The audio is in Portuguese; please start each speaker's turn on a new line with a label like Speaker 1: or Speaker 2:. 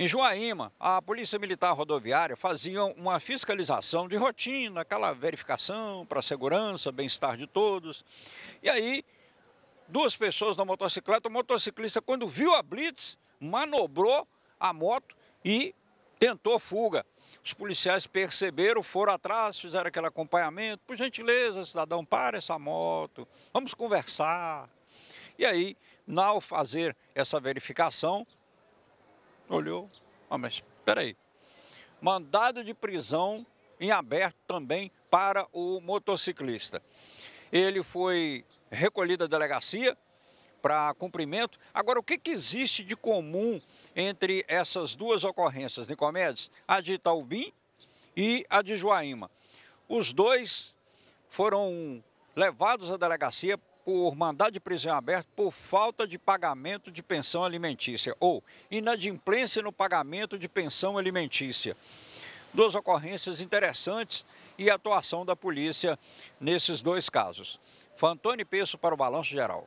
Speaker 1: Em Joaíma, a Polícia Militar Rodoviária fazia uma fiscalização de rotina, aquela verificação para segurança, bem-estar de todos. E aí, duas pessoas na motocicleta, o motociclista, quando viu a blitz, manobrou a moto e tentou fuga. Os policiais perceberam, foram atrás, fizeram aquele acompanhamento. Por gentileza, cidadão, para essa moto, vamos conversar. E aí, ao fazer essa verificação, olhou, ah, mas espera aí. Mandado de prisão em aberto também para o motociclista. Ele foi recolhido à delegacia para cumprimento. Agora, o que, que, existe de comum entre essas duas ocorrências, Nicomedes? A de Itaubim e a de Joaíma. Os dois foram levados à delegacia por mandado de prisão aberto por falta de pagamento de pensão alimentícia ou inadimplência no pagamento de pensão alimentícia. Duas ocorrências interessantes e a atuação da polícia nesses dois casos. Fantoni Peço para o Balanço Geral.